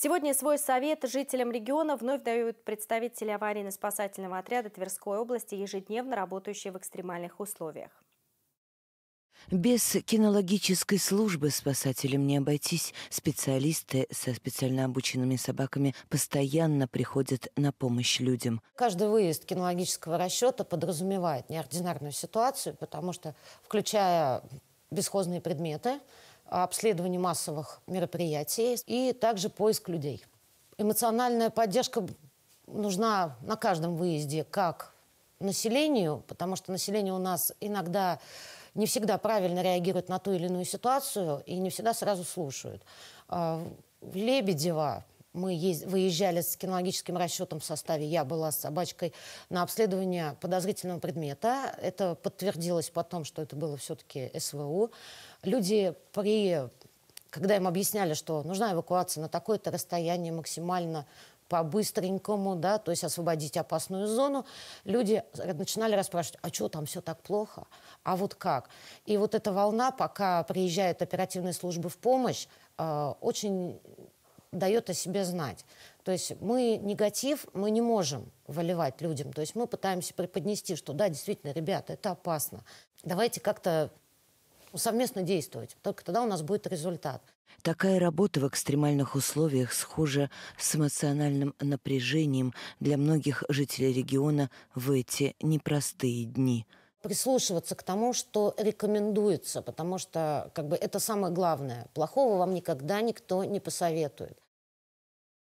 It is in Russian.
Сегодня свой совет жителям региона вновь дают представители аварийно-спасательного отряда Тверской области, ежедневно работающие в экстремальных условиях. Без кинологической службы спасателям не обойтись. Специалисты со специально обученными собаками постоянно приходят на помощь людям. Каждый выезд кинологического расчета подразумевает неординарную ситуацию, потому что, включая бесхозные предметы, обследование массовых мероприятий и также поиск людей. Эмоциональная поддержка нужна на каждом выезде, как населению, потому что население у нас иногда не всегда правильно реагирует на ту или иную ситуацию и не всегда сразу слушают. А, в Лебедева мы ез... выезжали с кинологическим расчетом в составе. Я была с собачкой на обследование подозрительного предмета. Это подтвердилось потом, что это было все-таки СВУ. Люди при когда им объясняли, что нужна эвакуация на такое-то расстояние максимально по-быстренькому, да, то есть освободить опасную зону, люди начинали расспрашивать, а что там все так плохо, а вот как? И вот эта волна, пока приезжают оперативные службы в помощь, э, очень дает о себе знать. То есть мы негатив, мы не можем выливать людям. То есть мы пытаемся преподнести, что да, действительно, ребята, это опасно. Давайте как-то совместно действовать. Только тогда у нас будет результат. Такая работа в экстремальных условиях схожа с эмоциональным напряжением для многих жителей региона в эти непростые дни – прислушиваться к тому, что рекомендуется, потому что как бы, это самое главное. Плохого вам никогда никто не посоветует.